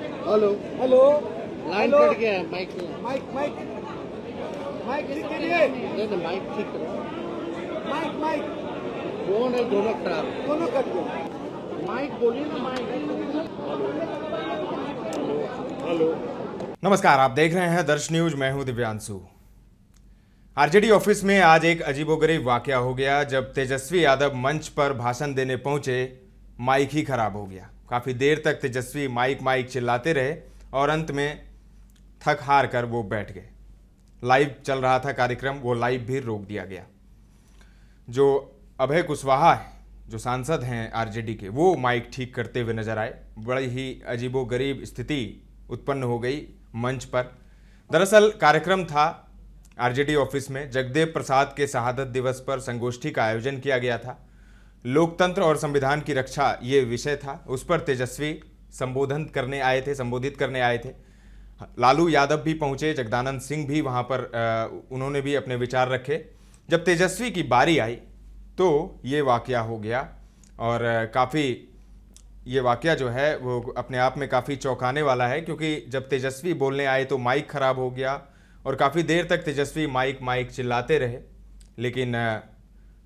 hello hello line cut गया है mic mic mic mic ठीक करिए माइक ठीक करो माइक माइक फोन है दोनों खराब दोनों कट गए माइक बोलिए ना माइक हेलो नमस्कार आप देख रहे हैं दर्श न्यूज मैं हूं दिव्यांशु आरजेडी ऑफिस में आज एक अजीबोगरीब वाकया हो गया जब तेजस्वी यादव मंच पर भाषण देने पहुंचे माइक ही खराब हो गया काफ़ी देर तक तेजस्वी माइक माइक चिल्लाते रहे और अंत में थक हार कर वो बैठ गए लाइव चल रहा था कार्यक्रम वो लाइव भी रोक दिया गया जो अभय कुशवाहा है जो सांसद हैं आरजेडी के वो माइक ठीक करते हुए नजर आए बड़ी ही अजीबो गरीब स्थिति उत्पन्न हो गई मंच पर दरअसल कार्यक्रम था आरजेडी ऑफिस में जगदेव प्रसाद के शहादत दिवस पर संगोष्ठी का आयोजन किया गया था लोकतंत्र और संविधान की रक्षा ये विषय था उस पर तेजस्वी संबोधन करने आए थे संबोधित करने आए थे लालू यादव भी पहुंचे जगदानंद सिंह भी वहां पर आ, उन्होंने भी अपने विचार रखे जब तेजस्वी की बारी आई तो ये वाक़ हो गया और काफ़ी ये वाक़ जो है वो अपने आप में काफ़ी चौंकाने वाला है क्योंकि जब तेजस्वी बोलने आए तो माइक ख़राब हो गया और काफ़ी देर तक तेजस्वी माइक माइक चिल्लाते रहे लेकिन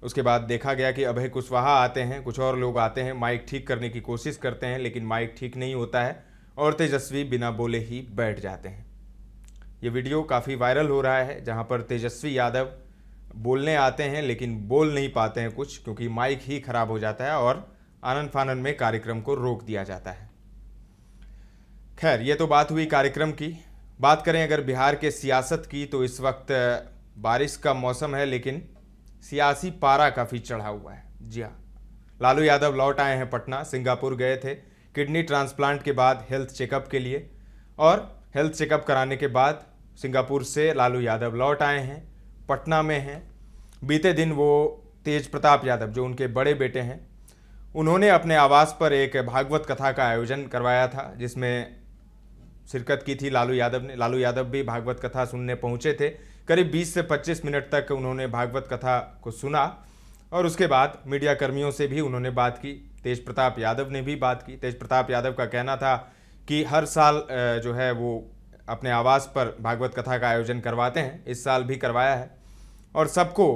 उसके बाद देखा गया कि अभय कुशवाहा आते हैं कुछ और लोग आते हैं माइक ठीक करने की कोशिश करते हैं लेकिन माइक ठीक नहीं होता है और तेजस्वी बिना बोले ही बैठ जाते हैं ये वीडियो काफ़ी वायरल हो रहा है जहाँ पर तेजस्वी यादव बोलने आते हैं लेकिन बोल नहीं पाते हैं कुछ क्योंकि माइक ही खराब हो जाता है और आनंद फानंद में कार्यक्रम को रोक दिया जाता है खैर ये तो बात हुई कार्यक्रम की बात करें अगर बिहार के सियासत की तो इस वक्त बारिश का मौसम है लेकिन सियासी पारा काफ़ी चढ़ा हुआ है जी हाँ लालू यादव लौट आए हैं पटना सिंगापुर गए थे किडनी ट्रांसप्लांट के बाद हेल्थ चेकअप के लिए और हेल्थ चेकअप कराने के बाद सिंगापुर से लालू यादव लौट आए हैं पटना में हैं बीते दिन वो तेज प्रताप यादव जो उनके बड़े बेटे हैं उन्होंने अपने आवास पर एक भागवत कथा का आयोजन करवाया था जिसमें शिरकत की थी लालू यादव ने लालू यादव भी भागवत कथा सुनने पहुँचे थे करीब 20 से 25 मिनट तक उन्होंने भागवत कथा को सुना और उसके बाद मीडिया कर्मियों से भी उन्होंने बात की तेज प्रताप यादव ने भी बात की तेज प्रताप यादव का कहना था कि हर साल जो है वो अपने आवास पर भागवत कथा का आयोजन करवाते हैं इस साल भी करवाया है और सबको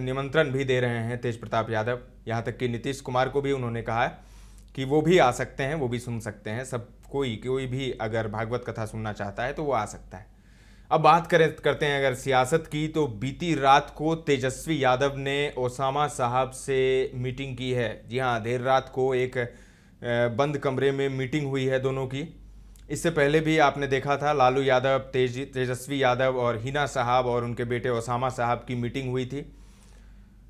निमंत्रण भी दे रहे हैं तेज प्रताप यादव यहाँ तक कि नीतीश कुमार को भी उन्होंने कहा है कि वो भी आ सकते हैं वो भी सुन सकते हैं सब कोई कोई भी अगर भागवत कथा सुनना चाहता है तो वो आ सकता है अब बात करें करते हैं अगर सियासत की तो बीती रात को तेजस्वी यादव ने ओसामा साहब से मीटिंग की है जी हाँ देर रात को एक बंद कमरे में मीटिंग हुई है दोनों की इससे पहले भी आपने देखा था लालू यादव तेज तेजस्वी यादव और हिना साहब और उनके बेटे ओसामा साहब की मीटिंग हुई थी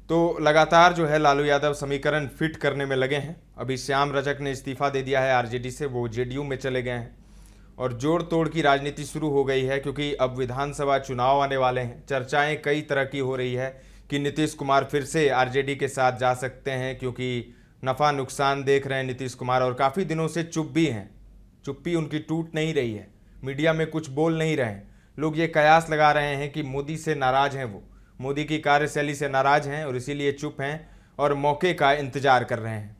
तो लगातार जो है लालू यादव समीकरण फिट करने में लगे हैं अभी श्याम रजक ने इस्तीफा दे दिया है आरजेडी से वो जेडीयू में चले गए हैं और जोड़ तोड़ की राजनीति शुरू हो गई है क्योंकि अब विधानसभा चुनाव आने वाले हैं चर्चाएं कई तरह की हो रही है कि नीतीश कुमार फिर से आरजेडी के साथ जा सकते हैं क्योंकि नफ़ा नुकसान देख रहे हैं नीतीश कुमार और काफ़ी दिनों से चुप भी हैं चुप्पी उनकी टूट नहीं रही है मीडिया में कुछ बोल नहीं रहे हैं लोग ये कयास लगा रहे हैं कि मोदी से नाराज़ हैं वो मोदी की कार्यशैली से नाराज़ हैं और इसीलिए चुप हैं और मौके का इंतज़ार कर रहे हैं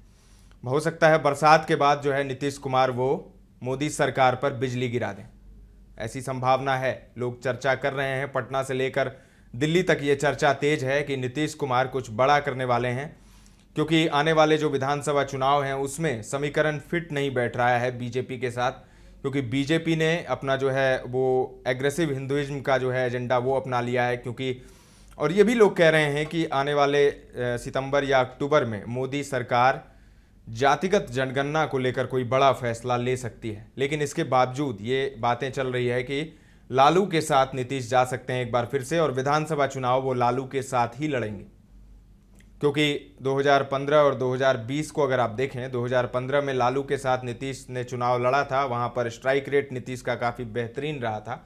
हो सकता है बरसात के बाद जो है नीतीश कुमार वो मोदी सरकार पर बिजली गिरा दें ऐसी संभावना है लोग चर्चा कर रहे हैं पटना से लेकर दिल्ली तक ये चर्चा तेज है कि नीतीश कुमार कुछ बड़ा करने वाले हैं क्योंकि आने वाले जो विधानसभा चुनाव हैं उसमें समीकरण फिट नहीं बैठ रहा है बीजेपी के साथ क्योंकि बीजेपी ने अपना जो है वो एग्रेसिव हिंदुइज्म का जो है एजेंडा वो अपना लिया है क्योंकि और ये भी लोग कह रहे हैं कि आने वाले सितंबर या अक्टूबर में मोदी सरकार जातिगत जनगणना को लेकर कोई बड़ा फैसला ले सकती है लेकिन इसके बावजूद ये बातें चल रही है कि लालू के साथ नीतीश जा सकते हैं एक बार फिर से और विधानसभा चुनाव वो लालू के साथ ही लड़ेंगे क्योंकि 2015 और 2020 को अगर आप देखें 2015 में लालू के साथ नीतीश ने चुनाव लड़ा था वहाँ पर स्ट्राइक रेट नीतीश का काफ़ी बेहतरीन रहा था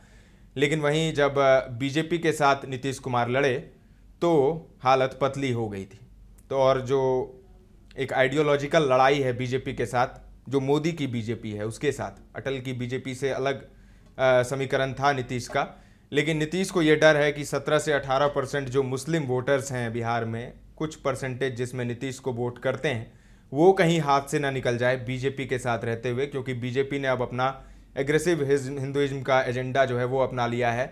लेकिन वहीं जब बीजेपी के साथ नीतीश कुमार लड़े तो हालत पतली हो गई थी तो और जो एक आइडियोलॉजिकल लड़ाई है बीजेपी के साथ जो मोदी की बीजेपी है उसके साथ अटल की बीजेपी से अलग समीकरण था नीतीश का लेकिन नीतीश को ये डर है कि 17 से 18 परसेंट जो मुस्लिम वोटर्स हैं बिहार में कुछ परसेंटेज जिसमें नीतीश को वोट करते हैं वो कहीं हाथ से ना निकल जाए बीजेपी के साथ रहते हुए क्योंकि बीजेपी ने अब अपना एग्रेसिव हिंदुज्म का एजेंडा जो है वो अपना लिया है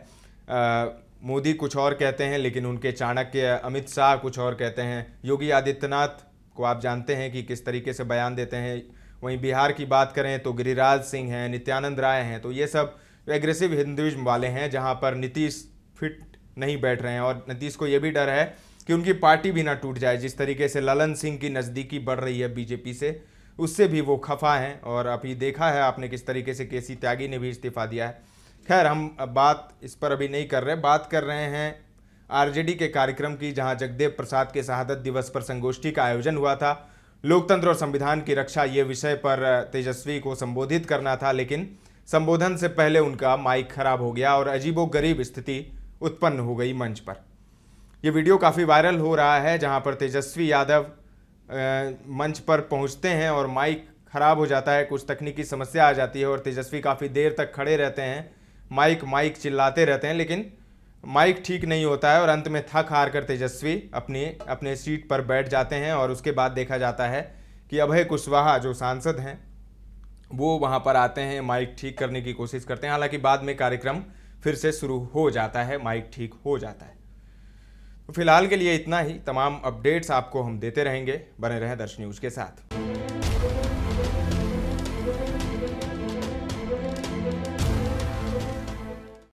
आ, मोदी कुछ और कहते हैं लेकिन उनके चाणक्य अमित शाह कुछ और कहते हैं योगी आदित्यनाथ को आप जानते हैं कि किस तरीके से बयान देते हैं वहीं बिहार की बात करें तो गिरिराज सिंह हैं नित्यानंद राय हैं तो ये सब एग्रेसिव हिंदुज्म वाले हैं जहाँ पर नीतीश फिट नहीं बैठ रहे हैं और नीतीश को ये भी डर है कि उनकी पार्टी भी ना टूट जाए जिस तरीके से ललन सिंह की नज़दीकी बढ़ रही है बीजेपी से उससे भी वो खफा हैं और अभी देखा है आपने किस तरीके से के सी त्यागी ने भी इस्तीफा दिया है खैर हम बात इस पर अभी नहीं कर रहे बात कर रहे हैं आरजेडी के कार्यक्रम की जहां जगदेव प्रसाद के शहादत दिवस पर संगोष्ठी का आयोजन हुआ था लोकतंत्र और संविधान की रक्षा ये विषय पर तेजस्वी को संबोधित करना था लेकिन संबोधन से पहले उनका माइक खराब हो गया और अजीबो गरीब स्थिति उत्पन्न हो गई मंच पर ये वीडियो काफ़ी वायरल हो रहा है जहां पर तेजस्वी यादव मंच पर पहुंचते हैं और माइक खराब हो जाता है कुछ तकनीकी समस्या आ जाती है और तेजस्वी काफ़ी देर तक खड़े रहते हैं माइक माइक चिल्लाते रहते हैं लेकिन माइक ठीक नहीं होता है और अंत में थक हार कर तेजस्वी अपनी अपने सीट पर बैठ जाते हैं और उसके बाद देखा जाता है कि अभय कुशवाहा जो सांसद हैं वो वहाँ पर आते हैं माइक ठीक करने की कोशिश करते हैं हालांकि बाद में कार्यक्रम फिर से शुरू हो जाता है माइक ठीक हो जाता है तो फिलहाल के लिए इतना ही तमाम अपडेट्स आपको हम देते रहेंगे बने रहें दर्श न्यूज़ के साथ